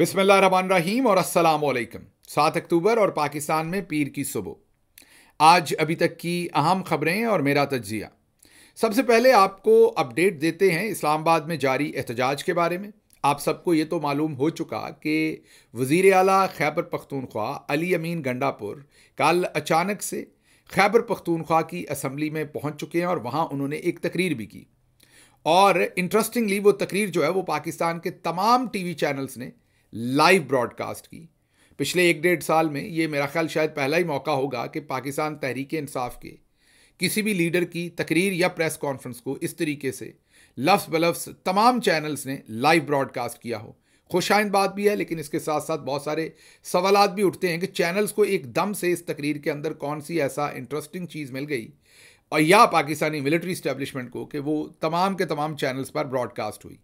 بسم اللہ الرحمن الرحیم اور السلام علیکم سات اکتوبر اور پاکستان میں پیر کی صبح آج ابھی تک کی اہم خبریں اور میرا تجزیہ سب سے پہلے آپ کو اپڈیٹ دیتے ہیں اسلام آباد میں جاری احتجاج کے بارے میں آپ سب کو یہ تو معلوم ہو چکا کہ وزیر اعلیٰ خیبر پختونخوا علی امین گنڈا پور کال اچانک سے خیبر پختونخوا کی اسمبلی میں پہنچ چکے ہیں اور وہاں انہوں نے ایک تقریر بھی کی اور انٹرسٹنگلی وہ تقریر جو ہے وہ پاکستان کے تمام ٹی وی چینلز نے لائیو براڈ کاسٹ کی پچھلے ایک ڈیڑھ سال میں یہ میرا خیال شاید پہلا ہی موقع ہوگا کہ پاکستان تحریک انصاف کے کسی بھی لیڈر کی تقریر یا پریس کانفرنس کو اس طریقے سے لفظ بلفظ تمام چینلز نے لائیو براڈ کاسٹ کیا ہو خوش آئند بات بھی ہے لیکن اس کے ساتھ ساتھ بہت سارے سوالات بھی اٹھتے ہیں کہ چینلز کو ایک دم سے اس تقریر کے اندر کون سی ایسا انٹرسٹنگ چیز مل گئی اور یا پاکستانی ملٹری اسٹیبلشمنٹ کو کہ وہ تمام کے تمام چینلز پر براڈ کاسٹ ہوئی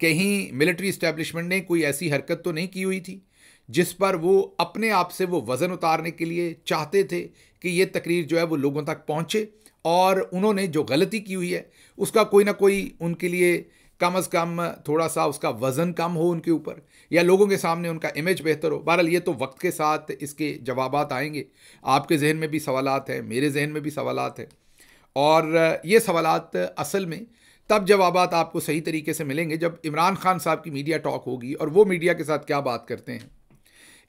کہیں ملٹری اسٹیبلشمنٹ نے کوئی ایسی حرکت تو نہیں کی ہوئی تھی جس پر وہ اپنے آپ سے وہ وزن اتارنے کے لیے چاہتے تھے کہ یہ تقریر جو ہے وہ لوگوں تک پہنچے اور انہوں نے جو غلطی کی ہوئی ہے اس کا کوئی نہ کوئی ان کے لیے کم از کم تھوڑا سا اس کا وزن کم ہو ان کے اوپر یا لوگوں کے سامنے ان کا امیج بہتر ہو بہرحال یہ تو وقت کے ساتھ اس کے جوابات آئیں گے آپ کے ذہن میں بھی سوالات ہیں میرے ذہن میں بھی سوالات ہیں اور یہ سوالات اصل میں تب جوابات آپ کو صحیح طریقے سے ملیں گے جب عمران خان صاحب کی میڈیا ٹاک ہوگی اور وہ میڈیا کے ساتھ کیا بات کرتے ہیں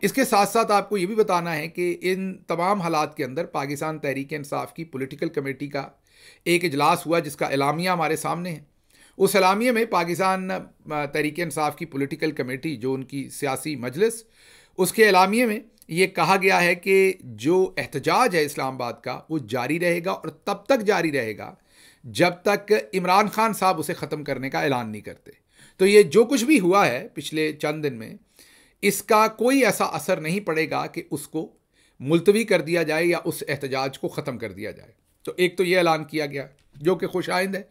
اس کے ساتھ ساتھ آپ کو یہ بھی بتانا ہے کہ ان تمام حالات کے اندر پاکستان تحریک انصاف کی پولیٹیکل کمیٹی کا ایک اجلاس ہوا جس کا اعلامیہ ہمارے سامنے ہے اس اعلامیہ میں پاکستان تحریک انصاف کی پولیٹیکل کمیٹی جو ان کی سیاسی مجلس اس کے اعلامیے میں یہ کہا گیا ہے کہ جو احتجاج ہے اسلام آباد کا وہ جاری رہے گا اور تب تک جاری رہے گا جب تک عمران خان صاحب اسے ختم کرنے کا اعلان نہیں کرتے تو یہ جو کچھ بھی ہوا ہے پچھلے چند دن میں اس کا کوئی ایسا اثر نہیں پڑے گا کہ اس کو ملتوی کر دیا جائے یا اس احتجاج کو ختم کر دیا جائے تو ایک تو یہ اعلان کیا گیا جو کہ خوش آئند ہے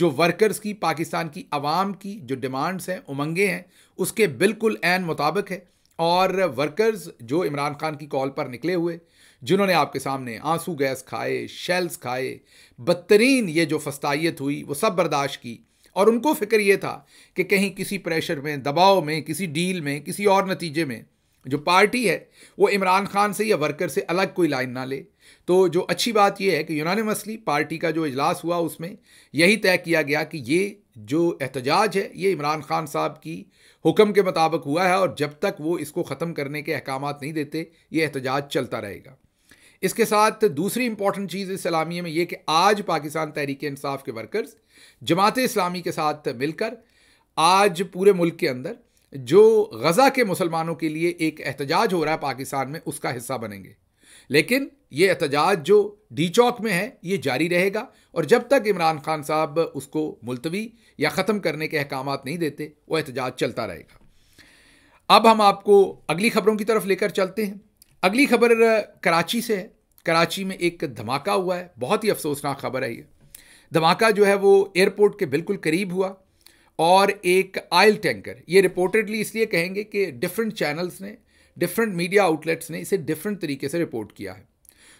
جو ورکرز کی پاکستان کی عوام کی جو ڈیمانڈز ہیں امنگیں ہیں اس کے بالکل عین مطابق ہے اور ورکرز جو عمران خان کی کال پر نکلے ہوئے جنہوں نے آپ کے سامنے آنسو گیس کھائے شیلز کھائے بدترین یہ جو فستائیت ہوئی وہ سب برداشت کی اور ان کو فکر یہ تھا کہ کہیں کسی پریشر میں دباؤ میں کسی ڈیل میں کسی اور نتیجے میں جو پارٹی ہے وہ عمران خان سے یا ورکر سے الگ کوئی لائن نہ لے تو جو اچھی بات یہ ہے کہ یونانیمسلی پارٹی کا جو اجلاس ہوا اس میں یہی طے کیا گیا کہ یہ جو احتجاج ہے یہ عمران خان صاحب کی حکم کے مطابق ہوا ہے اور جب تک وہ اس کو ختم کرنے کے احکامات نہیں دیتے یہ احتجاج چلتا رہے گا اس کے ساتھ دوسری امپورٹنٹ چیز اس سلامیہ میں یہ کہ آج پاکستان تحریک انصاف کے ورکرز جماعت اسلامی کے ساتھ مل کر آج پورے ملک کے اندر جو غزہ کے مسلمانوں کے لیے ایک احتجاج ہو رہا ہے پاکستان میں اس کا حصہ بنیں گے لیکن یہ احتجاج جو ڈی چوک میں ہے یہ جاری رہے گا اور جب تک عمران خان صاحب اس کو ملتوی یا ختم کرنے کے احکامات نہیں دیتے وہ احتجاج چلتا رہے گا اب ہم آپ کو اگلی خبروں کی طرف لے کر چلتے ہیں اگلی خبر کراچی سے ہے کراچی میں ایک دھماکہ ہوا ہے بہت ہی افسوسناک خبر ہے یہ دھماکہ جو ہے وہ ایئرپورٹ کے بالکل قریب ہوا اور ایک آئل ٹینکر یہ رپورٹڈلی اس لیے کہیں گے کہ ڈفرینٹ چینلز نے ڈفرنٹ میڈیا آؤٹلیٹس نے اسے ڈفرنٹ طریقے سے رپورٹ کیا ہے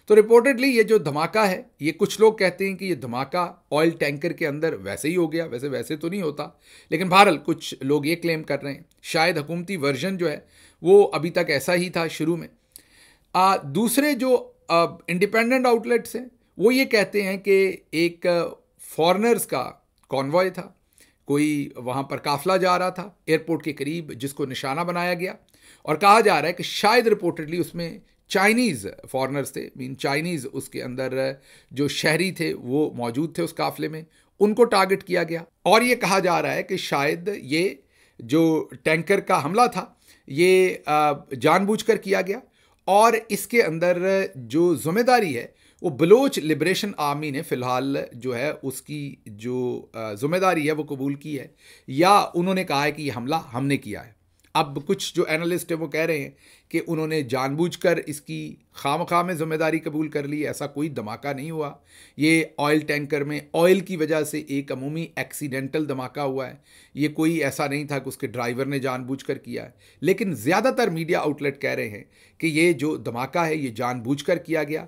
تو رپورٹڈلی یہ جو دھماکہ ہے یہ کچھ لوگ کہتے ہیں کہ یہ دھماکہ آئل ٹینکر کے اندر ویسے ہی ہو گیا ویسے ویسے تو نہیں ہوتا لیکن بہرحال کچھ لوگ یہ کلیم کر رہے ہیں شاید حکومتی ورژن جو ہے وہ ابھی تک ایسا ہی تھا شروع میں دوسرے جو انڈیپینڈنٹ آؤٹ لیٹس ہیں وہ یہ کہتے ہیں کہ ایک فارنرز کا کانوائے تھا کوئی وہاں پر قافلہ جا رہا تھا ایئرپورٹ کے قریب جس کو نشانہ بنایا گیا اور کہا جا رہا ہے کہ شاید رپورٹڈلی اس میں چائنیز فارنرز تھے مین چائنیز اس کے اندر جو شہری تھے وہ موجود تھے اس قافلے میں ان کو ٹارگٹ کیا گیا اور یہ کہا جا رہا ہے کہ شاید یہ جو ٹینکر کا حملہ تھا یہ جان بوجھ کر کیا گیا اور اس کے اندر جو ذمہ داری ہے وہ بلوچ لبریشن آرمی نے فی الحال جو ہے اس کی جو ذمہ داری ہے وہ قبول کی ہے یا انہوں نے کہا ہے کہ یہ حملہ ہم نے کیا ہے اب کچھ جو اینالسٹ ہیں وہ کہہ رہے ہیں کہ انہوں نے جان بوجھ کر اس کی خام خواہ میں ذمہ داری قبول کر لی ایسا کوئی دھماکہ نہیں ہوا یہ آئل ٹینکر میں آئل کی وجہ سے ایک عمومی ایکسیڈنٹل دھماکہ ہوا ہے یہ کوئی ایسا نہیں تھا کہ اس کے ڈرائیور نے جان بوجھ کر کیا ہے لیکن زیادہ تر میڈیا لیٹ کہہ رہے ہیں کہ یہ جو دھماکہ ہے یہ جان بوجھ کر کیا گیا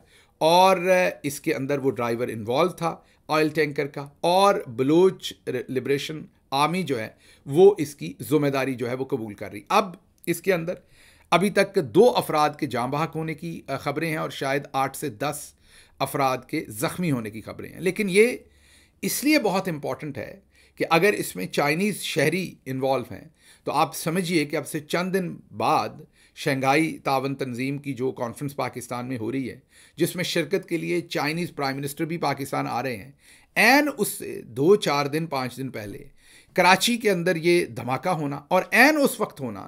اور اس کے اندر وہ ڈرائیور انوالو تھا آئل ٹینکر کا اور بلوچ لبریشن آرمی جو ہے وہ اس کی ذمہ داری جو ہے وہ قبول کر رہی اب اس کے اندر ابھی تک دو افراد کے جام بحق ہونے کی خبریں ہیں اور شاید آٹھ سے دس افراد کے زخمی ہونے کی خبریں ہیں لیکن یہ اس لیے بہت امپورٹنٹ ہے کہ اگر اس میں چائنیز شہری انوالو ہیں تو آپ سمجھیے کہ اب سے چند دن بعد شنگھائی تعاون تنظیم کی جو کانفرنس پاکستان میں ہو رہی ہے جس میں شرکت کے لیے چائنیز پرائم منسٹر بھی پاکستان آ رہے ہیں این اس سے دو چار دن پانچ دن پہلے کراچی کے اندر یہ دھماکہ ہونا اور عین اس وقت ہونا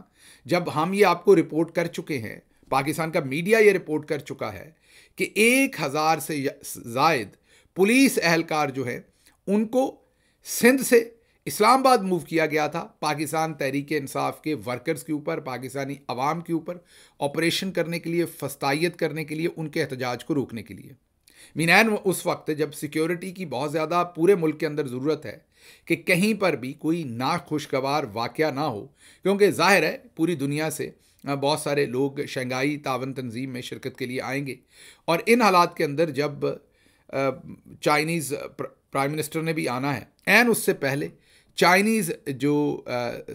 جب ہم یہ آپ کو رپورٹ کر چکے ہیں پاکستان کا میڈیا یہ رپورٹ کر چکا ہے کہ ایک ہزار سے زائد پولیس اہلکار جو ہیں ان کو سندھ سے اسلام آباد موو کیا گیا تھا پاکستان تحریک انصاف کے ورکرز کے اوپر پاکستانی عوام کے اوپر آپریشن کرنے کے لیے فسطائیت کرنے کے لیے ان کے احتجاج کو روکنے کے لیے مینین اس وقت جب سیکیورٹی کی بہت زیادہ پورے ملک کے اندر ضرورت ہے کہ کہیں پر بھی کوئی ناخوشگوار واقعہ نہ ہو کیونکہ ظاہر ہے پوری دنیا سے بہت سارے لوگ شنگائی تعاون تنظیم میں شرکت کے لیے آئیں گے اور ان حالات کے اندر جب چائنیز پرائم منسٹر نے بھی آنا ہے این اس سے پہلے چائنیز جو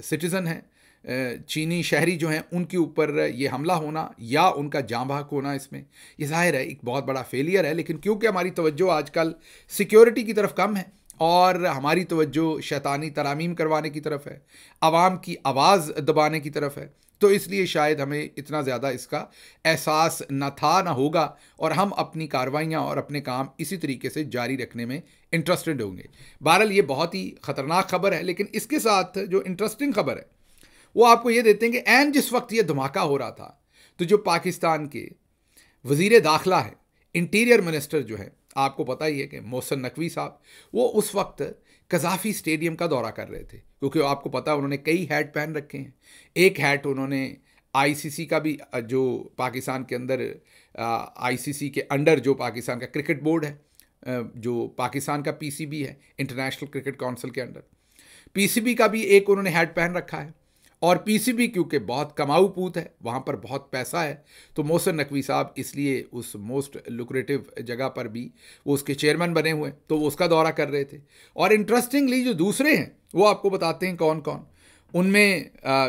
سٹیزن ہیں چینی شہری جو ہیں ان کے اوپر یہ حملہ ہونا یا ان کا جام بحق ہونا اس میں یہ ظاہر ہے ایک بہت بڑا فیلئر ہے لیکن کیونکہ ہماری توجہ آج کل سیکیورٹی کی طرف کم ہے اور ہماری توجہ شیطانی ترامیم کروانے کی طرف ہے عوام کی آواز دبانے کی طرف ہے تو اس لیے شاید ہمیں اتنا زیادہ اس کا احساس نہ تھا نہ ہوگا اور ہم اپنی کاروائیاں اور اپنے کام اسی طریقے سے جاری رکھنے میں انٹرسٹڈ ہوں گے بہرحال یہ بہت ہی خطرناک خبر ہے لیکن اس کے ساتھ جو انٹرسٹنگ خبر ہے وہ آپ کو یہ دیتے ہیں کہ این جس وقت یہ دھماکہ ہو رہا تھا تو جو پاکستان کے وزیر داخلہ ہے انٹیریئر منسٹر جو ہے آپ کو پتا ہی ہے کہ محسن نقوی صاحب وہ اس وقت قذافی اسٹیڈیم کا دورہ کر رہے تھے کیونکہ آپ کو پتہ انہوں نے کئی ہیٹ پہن رکھے ہیں ایک ہیٹ انہوں نے آئی سی سی کا بھی جو پاکستان کے اندر آئی سی سی کے انڈر جو پاکستان کا کرکٹ بورڈ ہے جو پاکستان کا پی سی بی ہے انٹرنیشنل کرکٹ کونسل کے انڈر پی سی بی کا بھی ایک انہوں نے ہیڈ پہن رکھا ہے اور پی سی بی کیونکہ بہت کماؤ پوت ہے وہاں پر بہت پیسہ ہے تو محسن نقوی صاحب اس لیے اس موسٹ لوکریٹو جگہ پر بھی وہ اس کے چیئرمین بنے ہوئے تو وہ اس کا دورہ کر رہے تھے اور انٹرسٹنگلی جو دوسرے ہیں وہ آپ کو بتاتے ہیں کون کون ان میں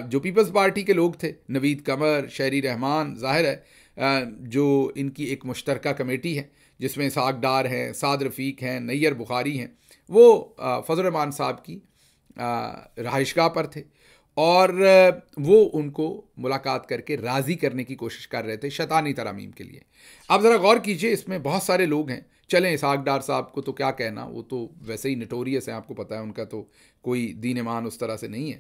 جو پیپلز پارٹی کے لوگ تھے نوید قمر شہری رحمان ظاہر ہے جو ان کی ایک مشترکہ کمیٹی ہے جس میں ساگ ڈار ہیں سعد رفیق ہیں نیر بخاری ہیں وہ فضل الرحمان صاحب کی رہائش گاہ پر تھے اور وہ ان کو ملاقات کر کے راضی کرنے کی کوشش کر رہے تھے شیطانی ترامیم کے لیے آپ ذرا غور کیجئے اس میں بہت سارے لوگ ہیں چلیں اسحاق ڈار صاحب کو تو کیا کہنا وہ تو ویسے ہی نٹوریس ہیں آپ کو پتہ ہے ان کا تو کوئی دین امان اس طرح سے نہیں ہے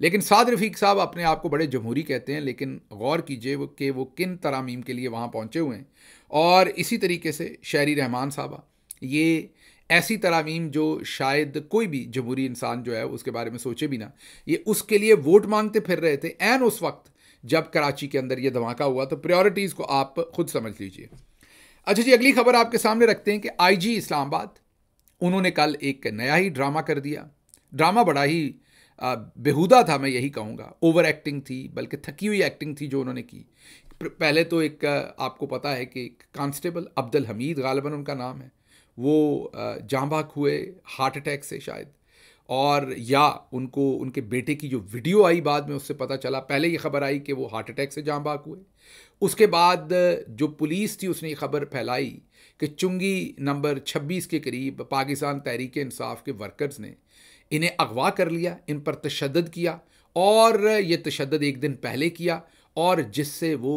لیکن سعد رفیق صاحب اپنے آپ کو بڑے جمہوری کہتے ہیں لیکن غور وہ کہ وہ کن ترامیم کے لیے وہاں پہنچے ہوئے ہیں اور اسی طریقے سے شہری رحمان صاحبہ یہ ایسی تراویم جو شاید کوئی بھی جمہوری انسان جو ہے اس کے بارے میں سوچے بھی نہ یہ اس کے لیے ووٹ مانگتے پھر رہے تھے این اس وقت جب کراچی کے اندر یہ دھماکہ ہوا تو پریورٹیز کو آپ خود سمجھ لیجئے اچھا جی اگلی خبر آپ کے سامنے رکھتے ہیں کہ آئی جی اسلام آباد انہوں نے کل ایک نیا ہی ڈرامہ کر دیا ڈرامہ بڑا ہی بہودہ تھا میں یہی کہوں گا اوور ایکٹنگ تھی بلکہ تھکی ہوئی ایکٹنگ تھی جو انہوں نے کی پہلے تو ایک آپ کو پتہ ہے کہ کانسٹیبل عبد الحمید غالباً ان کا نام ہے وہ جاں باک ہوئے ہارٹ اٹیک سے شاید اور یا ان کو ان کے بیٹے کی جو ویڈیو آئی بعد میں اس سے پتا چلا پہلے یہ خبر آئی کہ وہ ہارٹ اٹیک سے جاں باک ہوئے اس کے بعد جو پولیس تھی اس نے یہ خبر پھیلائی کہ چنگی نمبر چھبیس کے قریب پاکستان تحریک انصاف کے ورکرز نے انہیں اغوا کر لیا ان پر تشدد کیا اور یہ تشدد ایک دن پہلے کیا اور جس سے وہ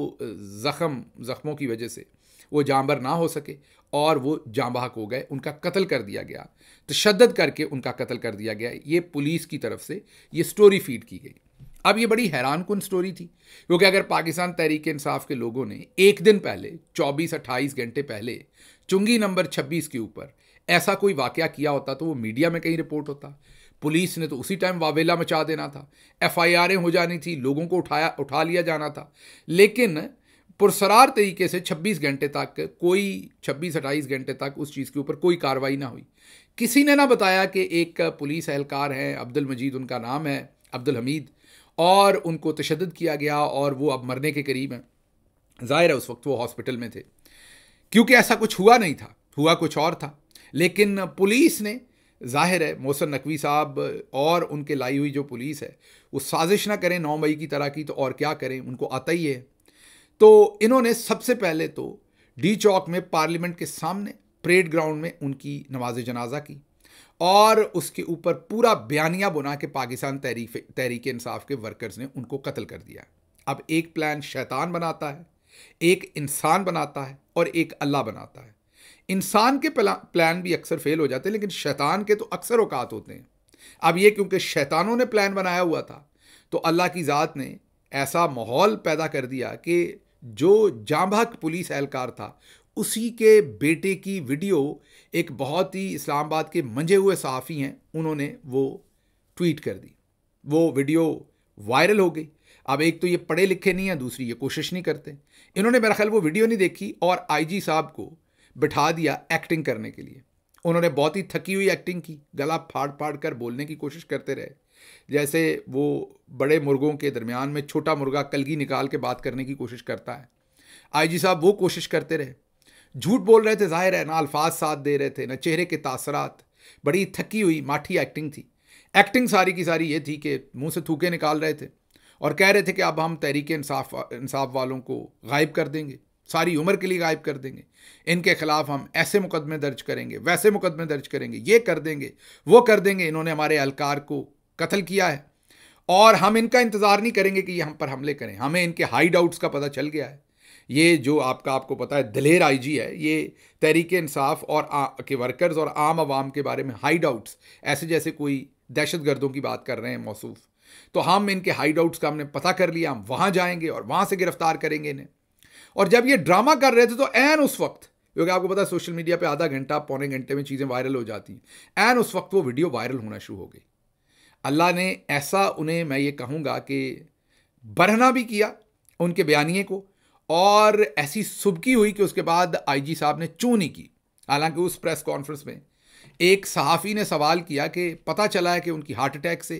زخم زخموں کی وجہ سے وہ جانبر نہ ہو سکے اور وہ جاں بحق ہو گئے ان کا قتل کر دیا گیا تشدد کر کے ان کا قتل کر دیا گیا یہ پولیس کی طرف سے یہ سٹوری فیڈ کی گئی اب یہ بڑی حیران کن سٹوری تھی کیونکہ اگر پاکستان تحریک انصاف کے لوگوں نے ایک دن پہلے چوبیس اٹھائیس گھنٹے پہلے چنگی نمبر چھبیس کے اوپر ایسا کوئی واقعہ کیا ہوتا تو وہ میڈیا میں کہیں رپورٹ ہوتا پولیس نے تو اسی ٹائم واویلا مچا دینا تھا ایف آئی آریں ہو جانی تھی لوگوں کو اٹھایا اٹھا لیا جانا تھا لیکن پرسرار طریقے سے چھبیس گھنٹے تک کوئی چھبیس اٹھائیس گھنٹے تک اس چیز کے اوپر کوئی کاروائی نہ ہوئی کسی نے نہ بتایا کہ ایک پولیس اہلکار ہیں عبد المجید ان کا نام ہے عبد الحمید اور ان کو تشدد کیا گیا اور وہ اب مرنے کے قریب ہیں ظاہر ہے اس وقت وہ ہاسپٹل میں تھے کیونکہ ایسا کچھ ہوا نہیں تھا ہوا کچھ اور تھا لیکن پولیس نے ظاہر ہے محسن نقوی صاحب اور ان کے لائی ہوئی جو پولیس ہے وہ سازش نہ کریں نو مئی کی طرح کی تو اور کیا کریں ان کو آتا ہی ہے تو انہوں نے سب سے پہلے تو ڈی چوک میں پارلیمنٹ کے سامنے پریڈ گراؤنڈ میں ان کی نماز جنازہ کی اور اس کے اوپر پورا بیانیاں بنا کے پاکستان تحری تحریک انصاف کے ورکرز نے ان کو قتل کر دیا اب ایک پلان شیطان بناتا ہے ایک انسان بناتا ہے اور ایک اللہ بناتا ہے انسان کے پلان بھی اکثر فیل ہو جاتے ہیں لیکن شیطان کے تو اکثر اوقات ہوتے ہیں اب یہ کیونکہ شیطانوں نے پلان بنایا ہوا تھا تو اللہ کی ذات نے ایسا ماحول پیدا کر دیا کہ جو جامحق پولیس اہلکار تھا اسی کے بیٹے کی ویڈیو ایک بہت ہی اسلام آباد کے منجے ہوئے صحافی ہیں انہوں نے وہ ٹویٹ کر دی وہ ویڈیو وائرل ہو گئی اب ایک تو یہ پڑھے لکھے نہیں ہیں دوسری یہ کوشش نہیں کرتے انہوں نے میرا خیال وہ ویڈیو نہیں دیکھی اور آئی جی صاحب کو بٹھا دیا ایکٹنگ کرنے کے لیے انہوں نے بہت ہی تھکی ہوئی ایکٹنگ کی گلا پھاڑ پھاڑ کر بولنے کی کوشش کرتے رہے جیسے وہ بڑے مرغوں کے درمیان میں چھوٹا مرغا کلگی نکال کے بات کرنے کی کوشش کرتا ہے آئی جی صاحب وہ کوشش کرتے رہے جھوٹ بول رہے تھے ظاہر ہے نہ الفاظ ساتھ دے رہے تھے نہ چہرے کے تاثرات بڑی تھکی ہوئی ماٹھی ایکٹنگ تھی ایکٹنگ ساری کی ساری یہ تھی کہ منہ سے تھوکے نکال رہے تھے اور کہہ رہے تھے کہ اب ہم تحریک انصاف والوں کو غائب کر دیں گے ساری عمر کے لیے غائب کر دیں گے ان کے خلاف ہم ایسے مقدمے درج کریں گے ویسے مقدمے درج کریں گے یہ کر دیں گے وہ کر دیں گے انہوں نے ہمارے اہلکار کو قتل کیا ہے اور ہم ان کا انتظار نہیں کریں گے کہ یہ ہم پر حملے کریں ہمیں ان کے ہائی ڈاؤٹس کا پتہ چل گیا ہے یہ جو آپ کا آپ کو پتہ ہے دلیر آئی جی ہے یہ تحریک انصاف اور کے ورکرز اور عام عوام کے بارے میں ہائی ڈاؤٹس ایسے جیسے کوئی دہشت گردوں کی بات کر رہے ہیں موصوف تو ہم ان کے ہائی ڈاؤٹس کا ہم نے پتہ کر لیا ہم وہاں جائیں گے اور وہاں سے گرفتار کریں گے انہیں اور جب یہ ڈرامہ کر رہے تھے تو این اس وقت کیونکہ آپ کو پتا سوشل میڈیا پہ آدھا گھنٹہ پونے گھنٹے میں چیزیں وائرل ہو جاتی ہیں این اس وقت وہ ویڈیو وائرل ہونا شروع ہو گئی اللہ نے ایسا انہیں میں یہ کہوں گا کہ برہنا بھی کیا ان کے بیانیے کو اور ایسی سبکی ہوئی کہ اس کے بعد آئی جی صاحب نے چوں نہیں کی حالانکہ اس پریس کانفرنس میں ایک صحافی نے سوال کیا کہ پتا چلا ہے کہ ان کی ہارٹ اٹیک سے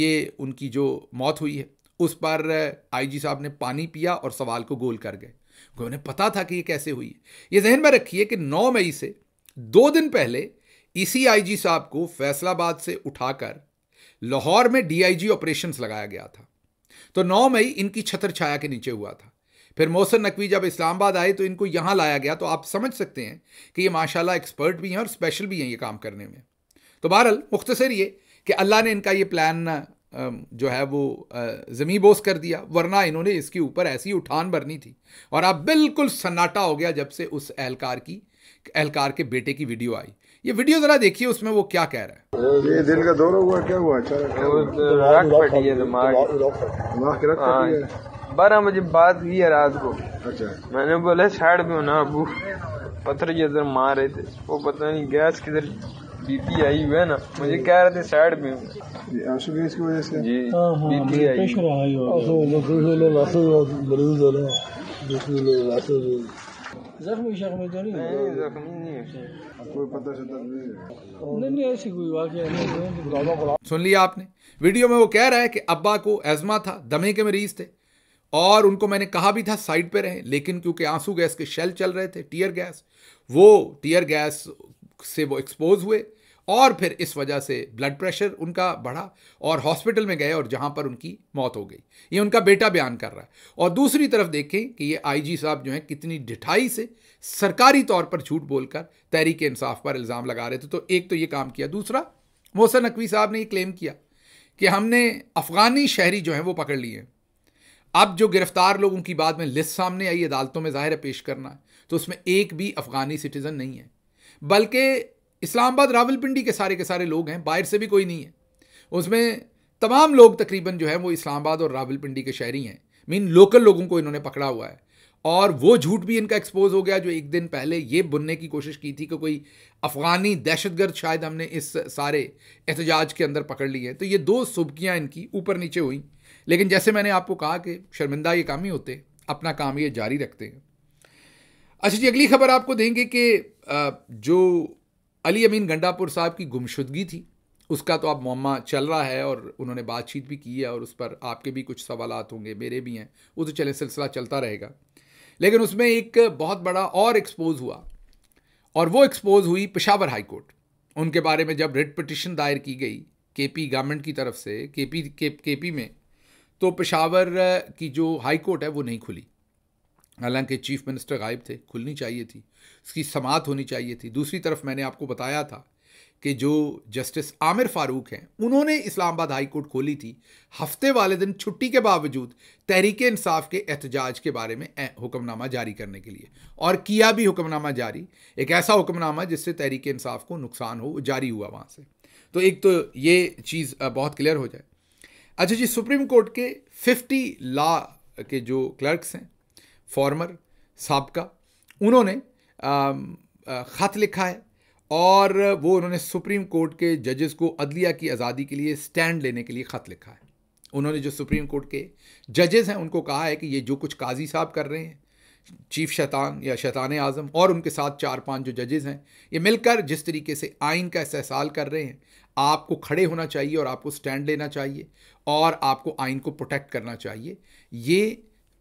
یہ ان کی جو موت ہوئی ہے اس پر آئی جی صاحب نے پانی پیا اور سوال کو گول کر گئے کہ انہیں پتا تھا کہ یہ کیسے ہوئی ہے یہ ذہن میں رکھی ہے کہ نو مئی سے دو دن پہلے اسی آئی جی صاحب کو فیصلہ آباد سے اٹھا کر لاہور میں ڈی آئی جی آپریشنس لگایا گیا تھا تو نو مئی ان کی چھتر چھایا کے نیچے ہوا تھا پھر محسن نقوی جب اسلام آباد آئے تو ان کو یہاں لایا گیا تو آپ سمجھ سکتے ہیں کہ یہ ماشاء اللہ ایکسپرٹ بھی ہیں اور اسپیشل بھی ہیں یہ کام کرنے میں تو بہرحال مختصر یہ کہ اللہ نے ان کا یہ پلان جو ہے وہ زمیں بوس کر دیا ورنہ انہوں نے اس کے اوپر ایسی اٹھان بھرنی تھی اور آپ بالکل سناٹا ہو گیا جب سے اس اہلکار کی اہلکار کے بیٹے کی ویڈیو آئی یہ ویڈیو ذرا دیکھیے اس میں وہ کیا کہہ رہا ہے یہ دل کا دور ہوا کیا ہوا رکھ پڑی ہے دماغ دماغ رکھ پڑی ہے بارہ بجے بات کی ہے رات کو میں نے بولا چھاڑ دوں ہونا ابو پتھر کی ادھر مار رہے تھے وہ پتہ نہیں گیس کدھر بی پی آئی ہوئے نا مجھے کہہ رہے تھے سائڈ پہ ہوں جی بی پی آئی ہوئے زخمی شخمی تو نہیں نہیں نہیں کوئی سن لیا آپ نے ویڈیو میں وہ کہہ رہا ہے کہ ابا کو ایزما تھا دمے کے مریض تھے اور ان کو میں نے کہا بھی تھا سائڈ پہ رہے لیکن کیونکہ آنسو گیس کے شیل چل رہے تھے ٹیئر گیس وہ ٹیئر گیس سے وہ ایکسپوز ہوئے اور پھر اس وجہ سے بلڈ پریشر ان کا بڑھا اور ہاسپٹل میں گئے اور جہاں پر ان کی موت ہو گئی یہ ان کا بیٹا بیان کر رہا ہے اور دوسری طرف دیکھیں کہ یہ آئی جی صاحب جو ہیں کتنی ڈٹھائی سے سرکاری طور پر جھوٹ بول کر تحریک انصاف پر الزام لگا رہے تھے تو ایک تو یہ کام کیا دوسرا محسن نقوی صاحب نے یہ کلیم کیا کہ ہم نے افغانی شہری جو ہیں وہ پکڑ لیے ہیں اب جو گرفتار لوگوں کی بات میں لسٹ سامنے آئی عدالتوں میں ظاہر ہے پیش کرنا تو اس میں ایک بھی افغانی سٹیزن نہیں ہے بلکہ اسلام آباد راول پنڈی کے سارے کے سارے لوگ ہیں باہر سے بھی کوئی نہیں ہے اس میں تمام لوگ تقریباً جو ہے وہ اسلام آباد اور راول پنڈی کے شہری ہیں مین لوکل لوگوں کو انہوں نے پکڑا ہوا ہے اور وہ جھوٹ بھی ان کا ایکسپوز ہو گیا جو ایک دن پہلے یہ بننے کی کوشش کی تھی کہ کوئی افغانی دہشت گرد شاید ہم نے اس سارے احتجاج کے اندر پکڑ لی ہے تو یہ دو صبکیاں ان کی اوپر نیچے ہوئیں لیکن جیسے میں نے آپ کو کہا کہ شرمندہ یہ کام ہی ہوتے اپنا کام یہ جاری رکھتے ہیں اچھا جی اگلی خبر آپ کو دیں گے کہ جو علی امین گنڈاپور صاحب کی گمشدگی تھی اس کا تو اب معمہ چل رہا ہے اور انہوں نے بات چیت بھی کی ہے اور اس پر آپ کے بھی کچھ سوالات ہوں گے میرے بھی ہیں وہ تو چلے سلسلہ چلتا رہے گا لیکن اس میں ایک بہت بڑا اور ایکسپوز ہوا اور وہ ایکسپوز ہوئی پشاور ہائی کورٹ ان کے بارے میں جب ریڈ پٹیشن دائر کی گئی کے پی گورنمنٹ کی طرف سے کے پی کے پی میں تو پشاور کی جو ہائی کورٹ ہے وہ نہیں کھلی حالانکہ چیف منسٹر غائب تھے کھلنی چاہیے تھی اس کی سماعت ہونی چاہیے تھی دوسری طرف میں نے آپ کو بتایا تھا کہ جو جسٹس عامر فاروق ہیں انہوں نے اسلام آباد ہائی کورٹ کھولی تھی ہفتے والے دن چھٹی کے باوجود تحریک انصاف کے احتجاج کے بارے میں حکم نامہ جاری کرنے کے لیے اور کیا بھی حکم نامہ جاری ایک ایسا حکم نامہ جس سے تحریک انصاف کو نقصان ہو جاری ہوا وہاں سے تو ایک تو یہ چیز بہت کلیئر ہو جائے اچھا جی سپریم کورٹ کے ففٹی لا کے جو کلرکس ہیں فارمر سابقہ انہوں نے خط لکھا ہے اور وہ انہوں نے سپریم کورٹ کے ججز کو عدلیہ کی آزادی کے لیے سٹینڈ لینے کے لیے خط لکھا ہے انہوں نے جو سپریم کورٹ کے ججز ہیں ان کو کہا ہے کہ یہ جو کچھ قاضی صاحب کر رہے ہیں چیف شیطان یا شیطان اعظم اور ان کے ساتھ چار پانچ جو ججز ہیں یہ مل کر جس طریقے سے آئین کا استحصال کر رہے ہیں آپ کو کھڑے ہونا چاہیے اور آپ کو سٹینڈ لینا چاہیے اور آپ کو آئین کو پروٹیکٹ کرنا چاہیے یہ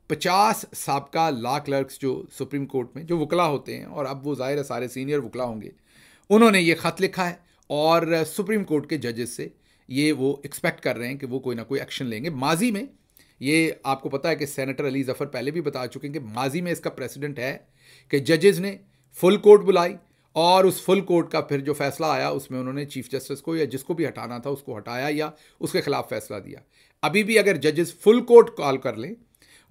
پچاس سابقہ لا کلرکس جو سپریم کورٹ میں جو وکلا ہوتے ہیں اور اب وہ ظاہر ہے سارے سینئر وکلا ہوں گے انہوں نے یہ خط لکھا ہے اور سپریم کورٹ کے ججز سے یہ وہ ایکسپیکٹ کر رہے ہیں کہ وہ کوئی نہ کوئی ایکشن لیں گے ماضی میں یہ آپ کو پتا ہے کہ سینیٹر علی ظفر پہلے بھی بتا چکے ہیں کہ ماضی میں اس کا پریسیڈنٹ ہے کہ ججز نے فل کورٹ بلائی اور اس فل کورٹ کا پھر جو فیصلہ آیا اس میں انہوں نے چیف جسٹس کو یا جس کو بھی ہٹانا تھا اس کو ہٹایا یا اس کے خلاف فیصلہ دیا ابھی بھی اگر ججز فل کورٹ کال کر لیں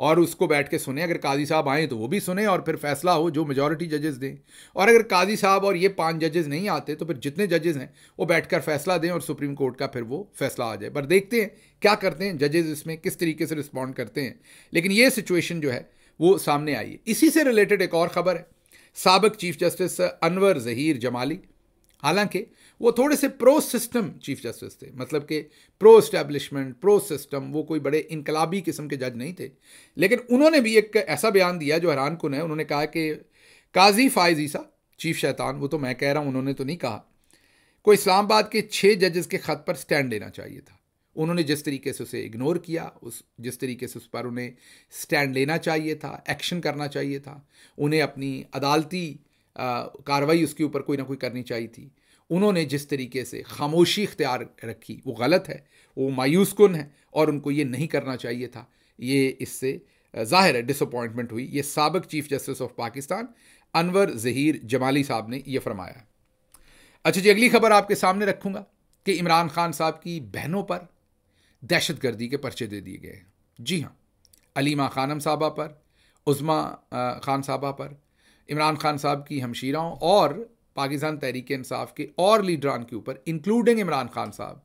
اور اس کو بیٹھ کے سنیں اگر قاضی صاحب آئیں تو وہ بھی سنیں اور پھر فیصلہ ہو جو میجورٹی ججز دیں اور اگر قاضی صاحب اور یہ پانچ ججز نہیں آتے تو پھر جتنے ججز ہیں وہ بیٹھ کر فیصلہ دیں اور سپریم کورٹ کا پھر وہ فیصلہ آ جائے پر دیکھتے ہیں کیا کرتے ہیں ججز اس میں کس طریقے سے رسپونڈ کرتے ہیں لیکن یہ سچویشن جو ہے وہ سامنے آئی ہے اسی سے ریلیٹڈ ایک اور خبر ہے سابق چیف جسٹس انور ظہیر جمالی حالانکہ وہ تھوڑے سے پرو سسٹم چیف جسٹس تھے مطلب کہ پرو اسٹیبلشمنٹ پرو سسٹم وہ کوئی بڑے انقلابی قسم کے جج نہیں تھے لیکن انہوں نے بھی ایک ایسا بیان دیا جو حیران کن ہے انہوں نے کہا کہ قاضی فائز عیسیٰ چیف شیطان وہ تو میں کہہ رہا ہوں انہوں نے تو نہیں کہا کوئی اسلام آباد کے چھ ججز کے خط پر اسٹینڈ لینا چاہیے تھا انہوں نے جس طریقے سے اسے اگنور کیا اس جس طریقے سے اس پر انہیں اسٹینڈ لینا چاہیے تھا ایکشن کرنا چاہیے تھا انہیں اپنی عدالتی کاروائی اس کے اوپر کوئی نہ کوئی کرنی چاہیے تھی انہوں نے جس طریقے سے خاموشی اختیار رکھی وہ غلط ہے وہ مایوس کن ہے اور ان کو یہ نہیں کرنا چاہیے تھا یہ اس سے ظاہر ہے ڈس اپوائنٹمنٹ ہوئی یہ سابق chief justice of Pakistan Anwar Zaheer Jamali صاحب نے یہ فرمایا اچھا جی اگلی خبر آپ کے سامنے رکھوں گا کہ عمران خان صاحب کی بہنوں پر دہشت گردی کے پرچے دے دیے گئے ہیں جی ہاں علیمہ خانم صاحبہ پر عظمہ خان صاحبہ پر عمران خان صاحب کی ہمشیراؤں اور پاکستان تحریک انصاف کے اور لیڈران کے اوپر انکلوڈنگ عمران خان صاحب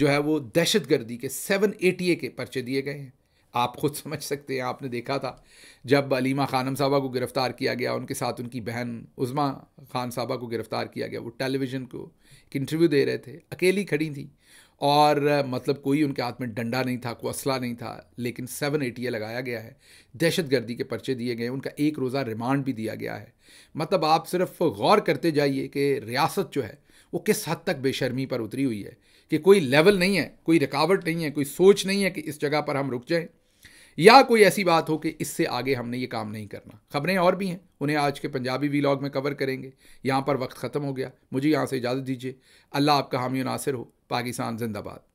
جو ہے وہ دہشت گردی کے سیون ایٹی اے کے پرچے دیے گئے ہیں آپ خود سمجھ سکتے ہیں آپ نے دیکھا تھا جب علیمہ خانم صاحبہ کو گرفتار کیا گیا ان کے ساتھ ان کی بہن عظما خان صاحبہ کو گرفتار کیا گیا وہ ٹیلی ویژن کو ایک انٹرویو دے رہے تھے اکیلی کھڑی تھیں اور مطلب کوئی ان کے ہاتھ میں ڈنڈا نہیں تھا کوئی اسلحہ نہیں تھا لیکن سیون اے ٹی اے لگایا گیا ہے دہشت گردی کے پرچے دیے گئے ان کا ایک روزہ ریمانڈ بھی دیا گیا ہے مطلب آپ صرف غور کرتے جائیے کہ ریاست جو ہے وہ کس حد تک بے شرمی پر اتری ہوئی ہے کہ کوئی لیول نہیں ہے کوئی رکاوٹ نہیں ہے کوئی سوچ نہیں ہے کہ اس جگہ پر ہم رک جائیں یا کوئی ایسی بات ہو کہ اس سے آگے ہم نے یہ کام نہیں کرنا خبریں اور بھی ہیں انہیں آج کے پنجابی ویلاگ میں کور کریں گے یہاں پر وقت ختم ہو گیا مجھے یہاں سے اجازت دیجیے اللہ آپ کا حامی و ناصر ہو پاکستان زندہ باد